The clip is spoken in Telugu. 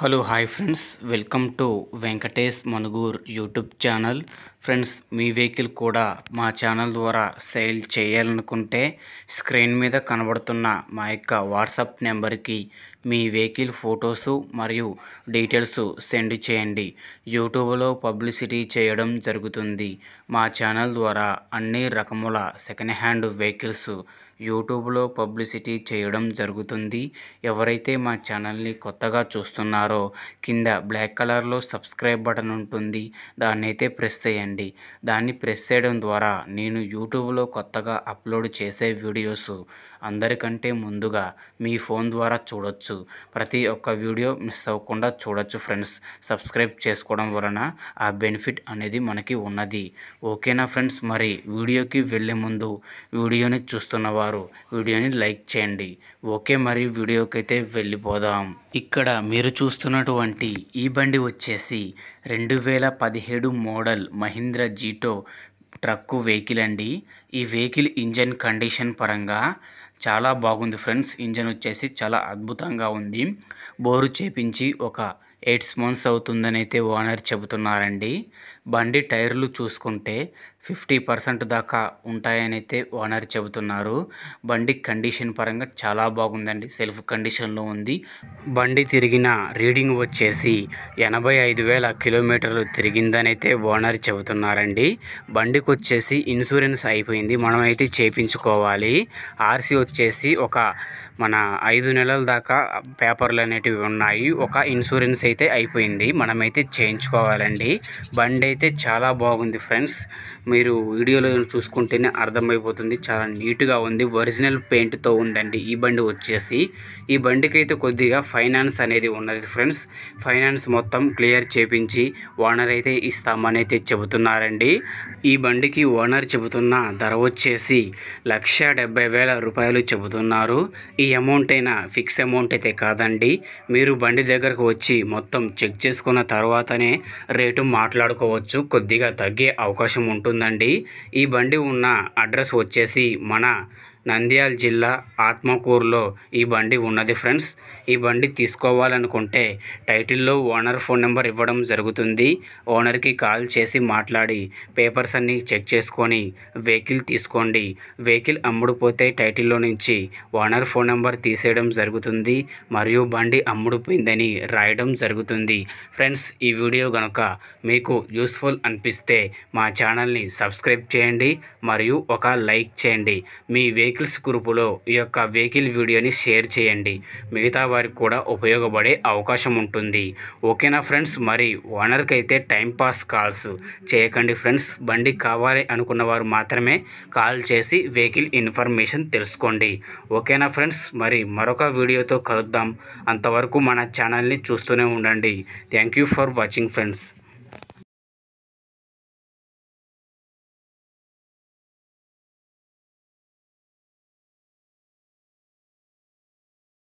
hello hi friends welcome to Venkatesh Manuguru YouTube channel friends మీ వెహికల్ కూడా మా ఛానల్ ద్వారా సేల్ చేయాలనుకుంటే స్క్రీన్ మీద కనబడుతున్న మా యొక్క వాట్సాప్ నెంబర్కి మీ వెహికల్ ఫొటోసు మరియు డీటెయిల్స్ సెండ్ చేయండి యూట్యూబ్లో పబ్లిసిటీ చేయడం జరుగుతుంది మా ఛానల్ ద్వారా అన్ని రకముల సెకండ్ హ్యాండ్ వెహికల్స్ యూట్యూబ్లో పబ్లిసిటీ చేయడం జరుగుతుంది ఎవరైతే మా ఛానల్ని కొత్తగా చూస్తున్నారో కింద బ్లాక్ కలర్లో సబ్స్క్రైబ్ బటన్ ఉంటుంది దాన్ని అయితే ప్రెస్ చేయండి దాన్ని ప్రెస్ చేయడం ద్వారా నేను యూట్యూబ్లో కొత్తగా అప్లోడ్ చేసే వీడియోస్ అందరికంటే ముందుగా మీ ఫోన్ ద్వారా చూడొచ్చు ప్రతి ఒక్క వీడియో మిస్ అవ్వకుండా చూడొచ్చు ఫ్రెండ్స్ సబ్స్క్రైబ్ చేసుకోవడం వలన ఆ బెనిఫిట్ అనేది మనకి ఉన్నది ఓకేనా ఫ్రెండ్స్ మరి వీడియోకి వెళ్ళే ముందు వీడియోని చూస్తున్నవారు ఉంటారు వీడియోని లైక్ చేయండి ఓకే మరి వీడియోకైతే వెళ్ళిపోదాం ఇక్కడ మీరు చూస్తున్నటువంటి ఈ బండి వచ్చేసి రెండు వేల పదిహేడు model Mahindra Jeeto truck vehicle అండి ఈ వెహికల్ ఇంజన్ కండిషన్ పరంగా చాలా బాగుంది ఫ్రెండ్స్ ఇంజన్ వచ్చేసి చాలా అద్భుతంగా ఉంది బోరు చేపించి ఒక ఎయిట్ మంత్స్ అవుతుందని అయితే ఓనర్ చెబుతున్నారండి బండి టైర్లు చూసుకుంటే ఫిఫ్టీ పర్సెంట్ దాకా ఉంటాయనైతే ఓనర్ చెబుతున్నారు బండి కండిషన్ పరంగా చాలా బాగుందండి సెల్ఫ్ కండిషన్లో ఉంది బండి తిరిగిన రీడింగ్ వచ్చేసి ఎనభై ఐదు వేల కిలోమీటర్లు తిరిగిందనైతే ఓనర్ చెబుతున్నారండి బండికి వచ్చేసి ఇన్సూరెన్స్ అయిపోయింది మనమైతే చేపించుకోవాలి ఆర్సీ వచ్చేసి ఒక మన ఐదు నెలల దాకా పేపర్లు అనేటివి ఉన్నాయి ఒక ఇన్సూరెన్స్ అయితే అయిపోయింది మనమైతే చేయించుకోవాలండి బండి అయితే చాలా బాగుంది ఫ్రెండ్స్ మీరు వీడియోలో చూసుకుంటేనే అర్థమైపోతుంది చాలా నీట్గా ఉంది ఒరిజినల్ పెయింట్తో ఉందండి ఈ బండి వచ్చేసి ఈ బండికి అయితే కొద్దిగా ఫైనాన్స్ అనేది ఉన్నది ఫ్రెండ్స్ ఫైనాన్స్ మొత్తం క్లియర్ చేపించి ఓనర్ అయితే ఇస్తామని అయితే చెబుతున్నారండి ఈ బండికి ఓనర్ చెబుతున్న ధర వచ్చేసి లక్ష వేల రూపాయలు చెబుతున్నారు ఈ అమౌంట్ అయినా ఫిక్స్ అమౌంట్ అయితే కాదండి మీరు బండి దగ్గరకు వచ్చి మొత్తం చెక్ చేసుకున్న తర్వాతనే రేటు మాట్లాడుకోవచ్చు కొద్దిగా తగ్గే అవకాశం ఉంటుంది ఉందండి ఈ బండి ఉన్న అడ్రస్ వచ్చేసి మన నంద్యాల జిల్లా ఆత్మకూరులో ఈ బండి ఉన్నది ఫ్రెండ్స్ ఈ బండి తీసుకోవాలనుకుంటే టైటిల్లో ఓనర్ ఫోన్ నెంబర్ ఇవ్వడం జరుగుతుంది ఓనర్కి కాల్ చేసి మాట్లాడి పేపర్స్ అన్నీ చెక్ చేసుకొని వెహికల్ తీసుకోండి వెహికల్ అమ్ముడుపోతే టైటిల్లో నుంచి ఓనర్ ఫోన్ నెంబర్ తీసేయడం జరుగుతుంది మరియు బండి అమ్ముడుపోయిందని రాయడం జరుగుతుంది ఫ్రెండ్స్ ఈ వీడియో కనుక మీకు యూస్ఫుల్ అనిపిస్తే మా ఛానల్ని సబ్స్క్రైబ్ చేయండి మరియు ఒక లైక్ చేయండి మీ వెహికల్ వెహికల్స్ గ్రూపులో ఈ యొక్క వెహికల్ వీడియోని షేర్ చేయండి మిగతా వారికి కూడా ఉపయోగపడే అవకాశం ఉంటుంది ఓకేనా ఫ్రెండ్స్ మరి ఓనర్కి అయితే టైంపాస్ కాల్స్ చేయకండి ఫ్రెండ్స్ బండి కావాలి అనుకున్న వారు మాత్రమే కాల్ చేసి వెహికల్ ఇన్ఫర్మేషన్ తెలుసుకోండి ఓకేనా ఫ్రెండ్స్ మరి మరొక వీడియోతో కలుద్దాం అంతవరకు మన ఛానల్ని చూస్తూనే ఉండండి thank you for watching friends